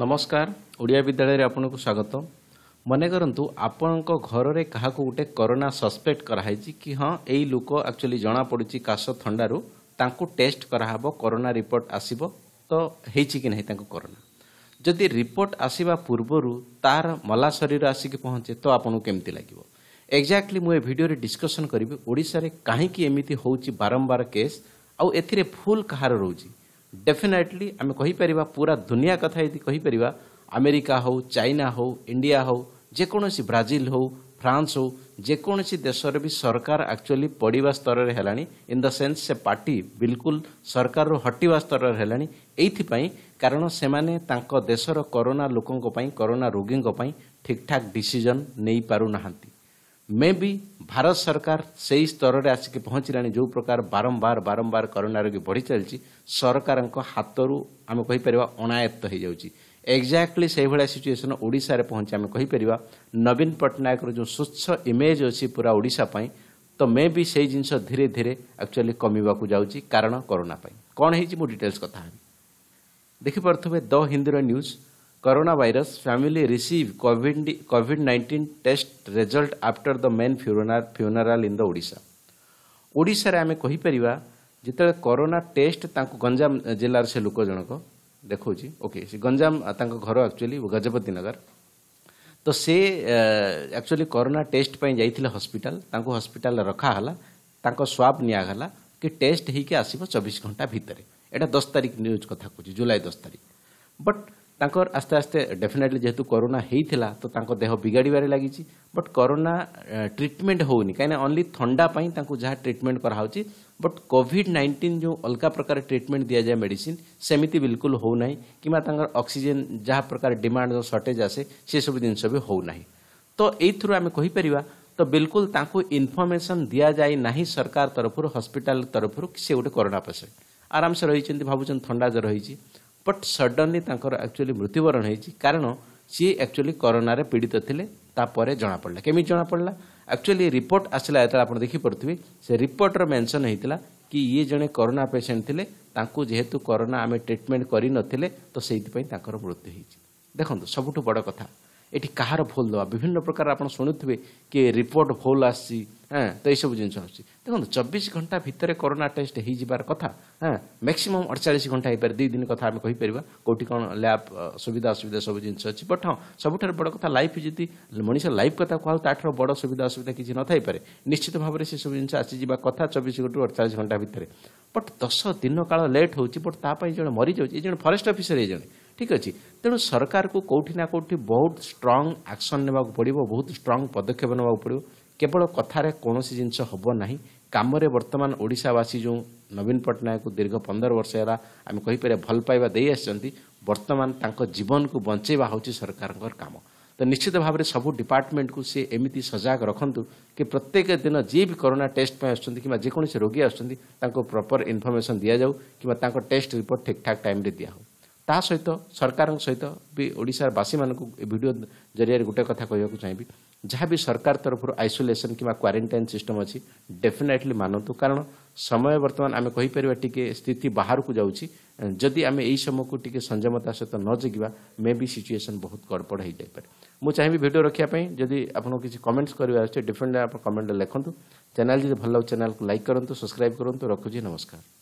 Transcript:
ନମସ୍କାର ଓଡ଼ିଆ ବିଦ୍ୟାଳୟରେ ଆପଣଙ୍କୁ ସ୍ୱାଗତ ମନେ କରନ୍ତୁ ଆପଣଙ୍କ ଘରରେ କାହାକୁ ଗୋଟେ କରୋନା ସସ୍ପେକ୍ଟ କରାହେଇଛି କି ହଁ ଏଇ ଲୋକ ଆକ୍ଚୁଆଲି ଜଣାପଡ଼ୁଛି କାଶ ଥଣ୍ଡାରୁ ତାଙ୍କୁ ଟେଷ୍ଟ କରାହେବ କରୋନା ରିପୋର୍ଟ ଆସିବ ତ ହେଇଛି କି ନାହିଁ ତାଙ୍କ କରୋନା ଯଦି ରିପୋର୍ଟ ଆସିବା ପୂର୍ବରୁ ତାର ମଲା ଶରୀର ଆସିକି ପହଞ୍ଚେ ତ ଆପଣଙ୍କୁ କେମିତି ଲାଗିବ ଏକ୍ଜାକ୍ଟଲି ମୁଁ ଏ ଭିଡ଼ିଓରେ ଡିସ୍କସନ୍ କରିବି ଓଡ଼ିଶାରେ କାହିଁକି ଏମିତି ହେଉଛି ବାରମ୍ବାର କେସ୍ ଆଉ ଏଥିରେ ଭୁଲ କାହାର ରହୁଛି ଡେଫିନେଟଲି ଆମେ କହିପାରିବା ପୁରା ଦୁନିଆ କଥା ଯଦି କହିପାରିବା ଆମେରିକା ହେଉ ଚାଇନା ହେଉ ଇଣ୍ଡିଆ ହେଉ ଯେକୌଣସି ବ୍ରାଜିଲ ହେଉ ଫ୍ରାନ୍ସ ହେଉ ଯେକୌଣସି ଦେଶରେ ବି ସରକାର ଆକ୍ଚୁଆଲି ପଡ଼ିବା ସ୍ତରରେ ହେଲାଣି ଇନ୍ ଦ ସେନ୍ସ ସେ ପାର୍ଟି ବିଲକୁଲ ସରକାରରୁ ହଟିବା ସ୍ତରରେ ହେଲାଣି ଏଇଥିପାଇଁ କାରଣ ସେମାନେ ତାଙ୍କ ଦେଶର କରୋନା ଲୋକଙ୍କ ପାଇଁ କରୋନା ରୋଗୀଙ୍କ ପାଇଁ ଠିକ୍ଠାକ୍ ଡିସିଜନ୍ ନେଇପାରୁନାହାନ୍ତି मे भी भारत सरकार से ही स्तर में आसिक पहुंचला जो प्रकार बारंबार बारंबार करोना रोगी बढ़ी चलती सरकार हाथ रू आम कहीपर अनायत्त हो जाए एक्जाक्टली से भाया सिचुएसन ओडे पहुंचे आम कहीपर नवीन पट्टनायक जो स्वच्छ इमेज अच्छी पूरा ओडापी तो मे भी से जिन धीरे धीरे एक्चुअली कमिवाक जाऊँगी कारण कोरोना कौन है डिटेल्स कथ देखिपे the Hindi news coronavirus, family receive COVID-19 test result after the main funeral in the Odisha. ଓଡ଼ିଶାରେ ଆମେ କହିପାରିବା ଯେତେବେଳେ କରୋନା ଟେଷ୍ଟ ତାଙ୍କୁ ଗଞ୍ଜାମ ଜିଲ୍ଲାର ସେ ଲୋକ ଜଣକ ଦେଖାଉଛି ଓକେ ସେ ଗଞ୍ଜାମ ତାଙ୍କ ଘର ଆକ୍ଚୁଆଲି ଗଜପତି ନଗର ତ ସେ ଆକ୍ଚୁଆଲି କରୋନା ଟେଷ୍ଟ ପାଇଁ ଯାଇଥିଲେ ହସ୍ପିଟାଲ ତାଙ୍କୁ ହସ୍ପିଟାଲରେ ରଖାହେଲା ତାଙ୍କ ସ୍ୱାବ୍ ନିଆଗଲା କି ଟେଷ୍ଟ ହେଇକି ଆସିବ ଚବିଶ ଘଣ୍ଟା ଭିତରେ ଏଇଟା ଦଶ ତାରିଖ ନ୍ୟୁଜ୍ କଥା କହୁଛି ଜୁଲାଇ ଦଶ ତାରିଖ ବଟ୍ ତାଙ୍କର ଆସ୍ତେ ଆସ୍ତେ ଡେଫିନେଟଲି ଯେହେତୁ କରୋନା ହେଇଥିଲା ତ ତାଙ୍କ ଦେହ ବିଗାଡ଼ିବାରେ ଲାଗିଛି ବଟ୍ କରୋନା ଟ୍ରିଟମେଣ୍ଟ ହେଉନି କାହିଁକିନା ଓନ୍ଲି ଥଣ୍ଡା ପାଇଁ ତାଙ୍କୁ ଯାହା ଟ୍ରିଟମେଣ୍ଟ କରାହେଉଛି ବଟ୍ କୋଭିଡ୍ ନାଇଣ୍ଟିନ୍ ଯେଉଁ ଅଲଗା ପ୍ରକାର ଟ୍ରିଟମେଣ୍ଟ ଦିଆଯାଏ ମେଡ଼ିସିନ୍ ସେମିତି ବିଲକୁଲ ହେଉନାହିଁ କିମ୍ବା ତାଙ୍କର ଅକ୍ସିଜେନ୍ ଯାହା ପ୍ରକାର ଡିମାଣ୍ଡ ଯେଉଁ ସର୍ଟେଜ୍ ଆସେ ସେସବୁ ଜିନିଷ ବି ହେଉନାହିଁ ତ ଏଇଥିରୁ ଆମେ କହିପାରିବା ତ ବିଲକୁଲ ତାଙ୍କୁ ଇନଫର୍ମେସନ୍ ଦିଆଯାଇ ନାହିଁ ସରକାର ତରଫରୁ ହସ୍ପିଟାଲ ତରଫରୁ ସେ ଗୋଟେ କରୋନା ପେସେଣ୍ଟ ଆରାମସେ ରହିଛନ୍ତି ଭାବୁଛନ୍ତି ଥଣ୍ଡା ଜ୍ୱର ହେଇଛି ବଟ୍ ସଡନ୍ଲି ତାଙ୍କର ଆକ୍ଚୁଆଲି ମୃତ୍ୟୁବରଣ ହୋଇଛି କାରଣ ସିଏ ଆକ୍ଚୁଆଲି କରୋନାରେ ପୀଡ଼ିତ ଥିଲେ ତାପରେ ଜଣାପଡ଼ିଲା କେମିତି ଜଣାପଡ଼ିଲା ଆକ୍ଚୁଆଲି ରିପୋର୍ଟ ଆସିଲା ଯେତେବେଳେ ଆପଣ ଦେଖିପାରୁଥିବେ ସେ ରିପୋର୍ଟର ମେନ୍ସନ୍ ହେଇଥିଲା କି ଇଏ ଜଣେ କରୋନା ପେସେଣ୍ଟ ଥିଲେ ତାଙ୍କୁ ଯେହେତୁ କରୋନା ଆମେ ଟ୍ରିଟମେଣ୍ଟ କରିନଥିଲେ ତ ସେଇଥିପାଇଁ ତାଙ୍କର ମୃତ୍ୟୁ ହୋଇଛି ଦେଖନ୍ତୁ ସବୁଠୁ ବଡ଼ କଥା ଏଠି କାହାର ଭୁଲ ଦେବା ବିଭିନ୍ନ ପ୍ରକାର ଆପଣ ଶୁଣୁଥିବେ କି ରିପୋର୍ଟ ଭୁଲ ଆସିଛି ହଁ ତ ଏଇସବୁ ଜିନିଷ ଆସୁଛି ଦେଖନ୍ତୁ ଚବିଶ ଘଣ୍ଟା ଭିତରେ କରୋନା ଟେଷ୍ଟ ହେଇଯିବାର କଥା ହଁ ମ୍ୟାକ୍ସିମମ୍ ଅଠଚାଳିଶ ଘଣ୍ଟା ହେଇପାରେ ଦୁଇ ଦିନ କଥା ଆମେ କହିପାରିବା କେଉଁଠି କ'ଣ ଲ୍ୟାବ୍ ସୁବିଧା ଅସୁବିଧା ସବୁ ଜିନିଷ ଅଛି ବଟ୍ ହଁ ସବୁଠାରୁ ବଡ଼ କଥା ଲାଇଫ୍ ଯଦି ମଣିଷ ଲାଇଫ୍ କଥା କୁହା ତାଠାରୁ ବଡ଼ ସୁବିଧା ଅସୁବିଧା କିଛି ନଥାଇପାରେ ନିଶ୍ଚିତ ଭାବରେ ସେସବୁ ଜିନିଷ ଆସିଯିବା କଥା ଚବିଶ ଘଣ୍ଟାରୁ ଅଠଚାଳିଶ ଘଣ୍ଟା ଭିତରେ ବଟ୍ ଦଶ ଦିନ କାଳ ଲେଟ୍ ହେଉଛି ବଟ୍ ତା ପାଇଁ ଜଣେ ମରିଯାଉଛି ଏ ଜଣେ ଫରେଷ୍ଟ ଅଫିସର ଏ ଜଣେ ଠିକ୍ ଅଛି ତେଣୁ ସରକାରକୁ କେଉଁଠି ନା କେଉଁଠି ବହୁତ ଷ୍ଟ୍ରଙ୍ଗ୍ ଆକ୍ସନ୍ ନେବାକୁ ପଡ଼ିବ ବହୁତ ଷ୍ଟ୍ରଙ୍ଗ୍ ପଦକ୍ଷେପ ନେବାକୁ ପଡ଼ିବ କେବଳ କଥାରେ କୌଣସି ଜିନିଷ ହେବ ନାହିଁ କାମରେ ବର୍ତ୍ତମାନ ଓଡ଼ିଶାବାସୀ ଯେଉଁ ନବୀନ ପଟ୍ଟନାୟକକୁ ଦୀର୍ଘ ପନ୍ଦର ବର୍ଷ ହେଲା ଆମେ କହିପାରିବା ଭଲ ପାଇବା ଦେଇ ଆସିଛନ୍ତି ବର୍ତ୍ତମାନ ତାଙ୍କ ଜୀବନକୁ ବଞ୍ଚାଇବା ହେଉଛି ସରକାରଙ୍କର କାମ ତ ନିଶ୍ଚିତ ଭାବରେ ସବୁ ଡିପାର୍ଟମେଣ୍ଟକୁ ସିଏ ଏମିତି ସଜାଗ ରଖନ୍ତୁ କି ପ୍ରତ୍ୟେକ ଦିନ ଯିଏ ବି କରୋନା ଟେଷ୍ଟ ପାଇଁ ଆସୁଛନ୍ତି କିମ୍ବା ଯେକୌଣସି ରୋଗୀ ଆସୁଛନ୍ତି ତାଙ୍କୁ ପ୍ରପର୍ ଇନଫର୍ମେସନ୍ ଦିଆଯାଉ କିମ୍ବା ତାଙ୍କ ଟେଷ୍ଟ ରିପୋର୍ଟ ଠିକ୍ଠାକ୍ ଟାଇମ୍ରେ ଦିଆହେଉ ତା ସହିତ ସରକାରଙ୍କ ସହିତ ବି ଓଡ଼ିଶାର ବାସୀମାନଙ୍କୁ ଏ ଭିଡ଼ିଓ ଜରିଆରେ ଗୋଟେ କଥା କହିବାକୁ ଚାହିଁବି ଯାହା ବି ସରକାର ତରଫରୁ ଆଇସୋଲେସନ୍ କିମ୍ବା କ୍ୱାରେଣ୍ଟାଇନ୍ ସିଷ୍ଟମ୍ ଅଛି ଡେଫିନେଟ୍ଲି ମାନନ୍ତୁ କାରଣ ସମୟ ବର୍ତ୍ତମାନ ଆମେ କହିପାରିବା ଟିକେ ସ୍ଥିତି ବାହାରକୁ ଯାଉଛି ଯଦି ଆମେ ଏହି ସମୟକୁ ଟିକେ ସଂଯମତା ସହିତ ନ ଜଗିବା ମେ ବି ସିଚୁଏସନ୍ ବହୁତ କଡ଼ପଡ଼ ହୋଇଯାଇପାରେ ମୁଁ ଚାହିଁବି ଭିଡ଼ିଓ ରଖିବା ପାଇଁ ଯଦି ଆପଣଙ୍କୁ କିଛି କମେଣ୍ଟସ୍ କରିବା ଅଛି ଡିଫରେଣ୍ଟ ଆପଣ କମେଣ୍ଟରେ ଲେଖନ୍ତୁ ଚ୍ୟାନେଲ୍ ଯଦି ଭଲ ଲାଗୁଛି ଚ୍ୟାନେଲ୍କୁ ଲାଇକ୍ କରନ୍ତୁ ସବସ୍କ୍ରାଇବ୍ କରନ୍ତୁ ରଖୁଛି ନମସ୍କାର